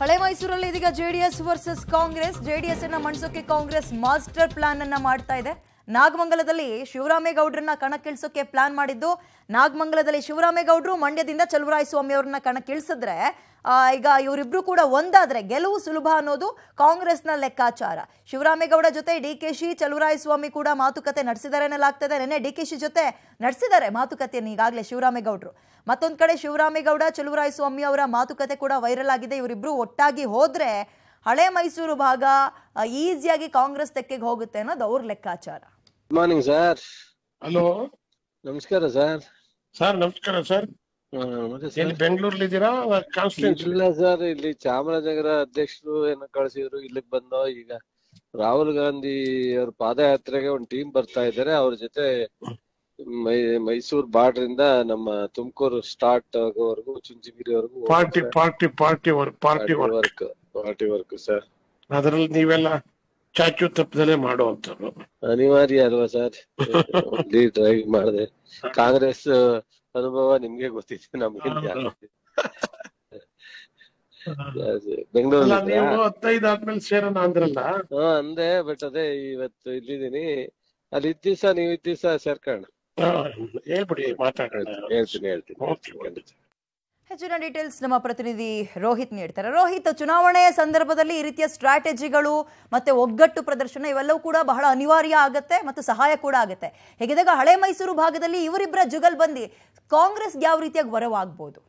ಹಳೆ ಮೈಸೂರಲ್ಲಿ ಇದೀಗ ಜೆಡಿಎಸ್ ವರ್ಸಸ್ ಕಾಂಗ್ರೆಸ್ ಜೆಡಿಎಸ್ ಅನ್ನ ಮಣಿಸೋಕೆ ಕಾಂಗ್ರೆಸ್ ಮಾಸ್ಟರ್ ಪ್ಲಾನ್ ಅನ್ನ ಮಾಡ್ತಾ ಇದೆ ನಾಗಮಂಗಲದಲ್ಲಿ ಶಿವರಾಮೇಗೌಡರನ್ನ ಕಣಕ್ಕಿಳಿಸೋಕೆ ಪ್ಲಾನ್ ಮಾಡಿದ್ದು ನಾಗಮಂಗಲದಲ್ಲಿ ಶಿವರಾಮೇಗೌಡರು ಮಂಡ್ಯದಿಂದ ಚಲುವರಾಯಸ್ವಾಮಿ ಅವರನ್ನ ಕಣಕ್ಕಿಳಿಸಿದ್ರೆ ಈಗ ಇವರಿಬ್ರು ಕೂಡ ಒಂದಾದ್ರೆ ಗೆಲುವು ಸುಲಭ ಅನ್ನೋದು ಕಾಂಗ್ರೆಸ್ನ ಲೆಕ್ಕಾಚಾರ ಶಿವರಾಮೇಗೌಡ ಜೊತೆ ಡಿ ಕೆ ಶಿ ಚಲುವರಾಯಸ್ವಾಮಿ ಕೂಡ ಮಾತುಕತೆ ನಡೆಸಿದ್ದಾರೆ ಅನ್ನಲಾಗ್ತದೆ ನಿನ್ನೆ ಡಿ ಕೆ ಶಿ ಜೊತೆ ನಡೆಸಿದ್ದಾರೆ ಮಾತುಕತೆಯನ್ನು ಈಗಾಗಲೇ ಶಿವರಾಮೇಗೌಡರು ಮತ್ತೊಂದು ಕಡೆ ಶಿವರಾಮೇಗೌಡ ಚಲುವರಾಯಸ್ವಾಮಿ ಅವರ ಮಾತುಕತೆ ಕೂಡ ವೈರಲ್ ಆಗಿದೆ ಇವರಿಬ್ರು ಒಟ್ಟಾಗಿ ಹೋದ್ರೆ ಹಳೆ ಮೈಸೂರು ಭಾಗ ಈಸಿಯಾಗಿ ಕಾಂಗ್ರೆಸ್ ತೆಕ್ಕೆಗೆ ಹೋಗುತ್ತೆ ಅನ್ನೋದು ಅವ್ರ ಲೆಕ್ಕಾಚಾರ ಮಾರ್ನಿಂಗ್ ಸರ್ ಹಲೋ ನಮಸ್ಕಾರ ಸರ್ ಸರ್ ನಮಸ್ಕಾರ ಸರ್ ಬೆಂಗಳೂರಲ್ಲಿ ಇದ್ದೀರಾ ಇಲ್ಲ ಸರ್ ಇಲ್ಲಿ ಚಾಮರಾಜನಗರ ಅಧ್ಯಕ್ಷರು ಏನ ಕಳಿಸಿದ್ರು ಇಲ್ಲಿಗೆ ಬಂದೋ ಈಗ ರಾಹುಲ್ ಗಾಂಧಿ ಅವ್ರ ಪಾದಯಾತ್ರೆಗೆ ಒಂದು ಟೀಮ್ ಬರ್ತಾ ಇದ್ದಾರೆ ಅವ್ರ ಜೊತೆ ಮೈ ಮೈಸೂರ್ ಬಾರ್ಡರ್ ಇಂದ ನಮ್ಮ ತುಮಕೂರು ಸ್ಟಾರ್ಟ್ ಆಗೋವರೆಗೂ ಚುಂಚಗಿರಿವರೆಗೂ party party party work party work party work sir ಅದರಲ್ಲಿ ನೀವೆಲ್ಲ ಚಾಚು ತಪ್ಪದಲ್ಲೇ ಮಾಡುವಂತದ್ದು ಅನಿವಾರ್ಯ ಅಲ್ವಾ ಸರ್ ಒಳ್ಳೆ ಡ್ರೈವ್ ಮಾಡಿದೆ ಕಾಂಗ್ರೆಸ್ ಅನುಭವ ನಿಮ್ಗೆ ಗೊತ್ತಿದೆ ನಮ್ಗೆ ಬೆಂಗಳೂರು ಹತ್ತೈದು ಆದ್ಮೇಲೆ ಹಾ ಅಂದೆ ಬಟ್ ಅದೇ ಇವತ್ತು ಇಲ್ಲಿದ್ದೀನಿ ಅಲ್ಲಿ ಇದ್ದೀಸ ನೀವು ಇದ್ದೀಸ ಸೇರ್ಕೋಣ ಹೇಳ್ಬಿಡಿ ಮಾತಾಡೋಣ ಹೇಳ್ತೀನಿ ಹೇಳ್ತೀನಿ ಹೆಚ್ಚಿನ ಡೀಟೇಲ್ಸ್ ನಮ್ಮ ಪ್ರತಿನಿಧಿ ರೋಹಿತ್ ನೀಡ್ತಾರೆ ರೋಹಿತ್ ಚುನಾವಣೆಯ ಸಂದರ್ಭದಲ್ಲಿ ಈ ರೀತಿಯ ಸ್ಟ್ರಾಟಜಿಗಳು ಮತ್ತೆ ಒಗ್ಗಟ್ಟು ಪ್ರದರ್ಶನ ಇವೆಲ್ಲವೂ ಕೂಡ ಬಹಳ ಅನಿವಾರ್ಯ ಆಗುತ್ತೆ ಮತ್ತು ಸಹಾಯ ಕೂಡ ಆಗುತ್ತೆ ಹೇಗಿದಾಗ ಹಳೆ ಮೈಸೂರು ಭಾಗದಲ್ಲಿ ಇವರಿಬ್ಬರ ಜುಗಲ್ ಬಂದು ಕಾಂಗ್ರೆಸ್ಗೆ ಯಾವ ರೀತಿಯಾಗಿ ವರವಾಗಬಹುದು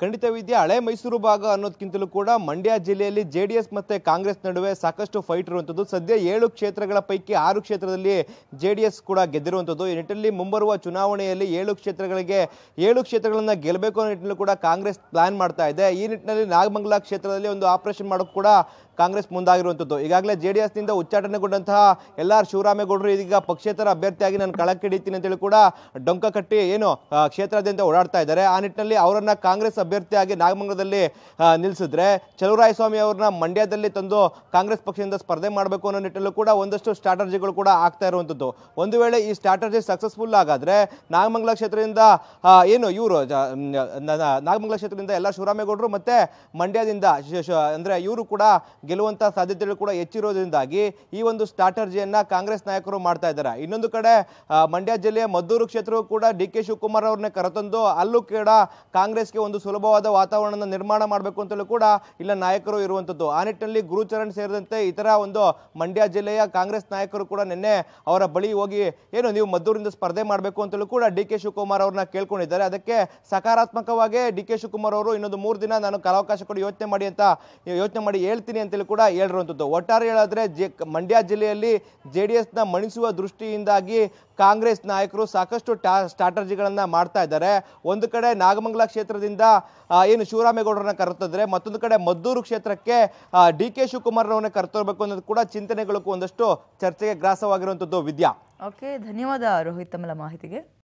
ಖಂಡಿತವಿದ್ಯ ಹಳೆ ಮೈಸೂರು ಭಾಗ ಅನ್ನೋದಕ್ಕಿಂತಲೂ ಕೂಡ ಮಂಡ್ಯ ಜಿಲ್ಲೆಯಲ್ಲಿ ಜೆ ಡಿ ಎಸ್ ಮತ್ತು ಕಾಂಗ್ರೆಸ್ ನಡುವೆ ಸಾಕಷ್ಟು ಫೈಟ್ ಇರುವಂಥದ್ದು ಸದ್ಯ ಏಳು ಕ್ಷೇತ್ರಗಳ ಪೈಕಿ ಆರು ಕ್ಷೇತ್ರದಲ್ಲಿ ಜೆ ಡಿ ಎಸ್ ಕೂಡ ಗೆದ್ದಿರುವಂಥದ್ದು ಈ ನಿಟ್ಟಿನಲ್ಲಿ ಮುಂಬರುವ ಚುನಾವಣೆಯಲ್ಲಿ ಏಳು ಕ್ಷೇತ್ರಗಳಿಗೆ ಏಳು ಕ್ಷೇತ್ರಗಳನ್ನು ಗೆಲ್ಲಬೇಕು ಅನ್ನೋ ನಿಟ್ಟಿನಲ್ಲಿ ಕೂಡ ಕಾಂಗ್ರೆಸ್ ಪ್ಲಾನ್ ಮಾಡ್ತಾ ಇದೆ ಈ ನಿಟ್ಟಿನಲ್ಲಿ ನಾಗಮಂಗಲ ಕ್ಷೇತ್ರದಲ್ಲಿ ಒಂದು ಆಪರೇಷನ್ ಮಾಡೋಕ್ಕೂ ಕೂಡ ಕಾಂಗ್ರೆಸ್ ಮುಂದಾಗಿರುವಂಥದ್ದು ಈಗಾಗಲೇ ಜೆ ಡಿ ಎಸ್ನಿಂದ ಉಚ್ಚಾಟನೆಗೊಂಡಂತಹ ಎಲ್ ಆರ್ ಶಿವರಾಮೇಗೌಡರು ಇದೀಗ ಪಕ್ಷೇತರ ಅಭ್ಯರ್ಥಿಯಾಗಿ ನಾನು ಕಳಕ್ಕೆ ಹಿಡಿತೀನಿ ಅಂತೇಳಿ ಕೂಡ ಡೊಂಕ ಕಟ್ಟಿ ಏನು ಕ್ಷೇತ್ರಾದ್ಯಂತ ಓಡಾಡ್ತಾ ಇದ್ದಾರೆ ಆ ನಿಟ್ಟಿನಲ್ಲಿ ಅವರನ್ನು ಕಾಂಗ್ರೆಸ್ ಅಭ್ಯರ್ಥಿಯಾಗಿ ನಾಗಮಂಗಲದಲ್ಲಿ ನಿಲ್ಲಿಸಿದ್ರೆ ಚಲುವರಾಯಸ್ವಾಮಿ ಅವ್ರನ್ನ ಮಂಡ್ಯದಲ್ಲಿ ತಂದು ಕಾಂಗ್ರೆಸ್ ಪಕ್ಷದಿಂದ ಸ್ಪರ್ಧೆ ಮಾಡಬೇಕು ಅನ್ನೋ ನಿಟ್ಟಲ್ಲೂ ಕೂಡ ಒಂದಷ್ಟು ಸ್ಟ್ರಾಟರ್ಜಿಗಳು ಕೂಡ ಆಗ್ತಾ ಇರುವಂಥದ್ದು ಒಂದು ವೇಳೆ ಈ ಸ್ಟ್ರಾಟರ್ಜಿ ಸಕ್ಸಸ್ಫುಲ್ ಆಗಾದ್ರೆ ನಾಗಮಂಗಲ ಕ್ಷೇತ್ರದಿಂದ ಏನು ಇವರು ನಾಗಮಂಗಲ ಕ್ಷೇತ್ರದಿಂದ ಎಲ್ಲ ಶಿವರಾಮೇಗೌಡರು ಮತ್ತೆ ಮಂಡ್ಯದಿಂದ ಅಂದರೆ ಇವರು ಕೂಡ ಗೆಲ್ಲುವಂತಹ ಸಾಧ್ಯತೆಗಳು ಕೂಡ ಹೆಚ್ಚಿರೋದ್ರಿಂದಾಗಿ ಈ ಒಂದು ಸ್ಟ್ರಾಟರ್ಜಿಯನ್ನು ಕಾಂಗ್ರೆಸ್ ನಾಯಕರು ಮಾಡ್ತಾ ಇದ್ದಾರೆ ಇನ್ನೊಂದು ಕಡೆ ಮಂಡ್ಯ ಜಿಲ್ಲೆಯ ಮದ್ದೂರು ಕ್ಷೇತ್ರವು ಕೂಡ ಡಿ ಕೆ ಶಿವಕುಮಾರ್ ಅವ್ರನ್ನ ಕರೆತಂದು ಅಲ್ಲೂ ಕೂಡ ಕಾಂಗ್ರೆಸ್ ಕಾಂಗ್ರೆಸ್ಗೆ ಒಂದು ಸುಲಭವಾದ ವಾತಾವರಣ ನಿರ್ಮಾಣ ಮಾಡಬೇಕು ಅಂತಲೂ ಕೂಡ ಇಲ್ಲ ನಾಯಕರು ಇರುವಂಥದ್ದು ಆ ನಿಟ್ಟಿನಲ್ಲಿ ಗುರುಚರಣ್ ಸೇರಿದಂತೆ ಇತರ ಒಂದು ಮಂಡ್ಯ ಜಿಲ್ಲೆಯ ಕಾಂಗ್ರೆಸ್ ನಾಯಕರು ಕೂಡ ನಿನ್ನೆ ಅವರ ಬಳಿ ಹೋಗಿ ಏನು ನೀವು ಮದ್ದೂರಿಂದ ಸ್ಪರ್ಧೆ ಮಾಡಬೇಕು ಅಂತಲೂ ಕೂಡ ಡಿ ಕೆ ಶಿವಕುಮಾರ್ ಅವ್ರನ್ನ ಕೇಳ್ಕೊಂಡಿದ್ದಾರೆ ಅದಕ್ಕೆ ಸಕಾರಾತ್ಮಕವಾಗಿ ಡಿ ಕೆ ಶಿವಕುಮಾರ್ ಅವರು ಇನ್ನೊಂದು ಮೂರು ದಿನ ನಾನು ಕಾಲಾವಕಾಶ ಕೊಡಿ ಯೋಚನೆ ಮಾಡಿ ಅಂತ ಯೋಚನೆ ಮಾಡಿ ಹೇಳ್ತೀನಿ ಅಂತಲೂ ಕೂಡ ಹೇಳಿರುವಂಥದ್ದು ಒಟ್ಟಾರೆ ಹೇಳಾದ್ರೆ ಮಂಡ್ಯ ಜಿಲ್ಲೆಯಲ್ಲಿ ಜೆ ಡಿ ಮಣಿಸುವ ದೃಷ್ಟಿಯಿಂದಾಗಿ ಕಾಂಗ್ರೆಸ್ ನಾಯಕರು ಸಾಕಷ್ಟು ಟಾ ಸ್ಟ್ರಾಟಜಿಗಳನ್ನು ಮಾಡ್ತಾ ಇದ್ದಾರೆ ಒಂದು ಕಡೆ ನಾಗಮಂಗಲ ಕ್ಷೇತ್ರದಿಂದ ಕ್ಷೇತ್ರದಿಂದ ಏನು ಶಿವರಾಮೇಗೌಡರನ್ನ ಕರೆತಿದ್ರೆ ಮತ್ತೊಂದು ಕಡೆ ಮದ್ದೂರು ಕ್ಷೇತ್ರಕ್ಕೆ ಡಿ ಕೆ ಶಿವಕುಮಾರ್ ಅವರನ್ನ ಕರೆತರಬೇಕು ಅನ್ನೋದು ಕೂಡ ಚಿಂತನೆಗಳಿಗೂ ಒಂದಷ್ಟು ಚರ್ಚೆಗೆ ಗ್ರಾಸವಾಗಿರುವಂಥದ್ದು ವಿದ್ಯಾ ಓಕೆ ಧನ್ಯವಾದ ರೋಹಿತ್ ತಮ್ಮ ಮಾಹಿತಿಗೆ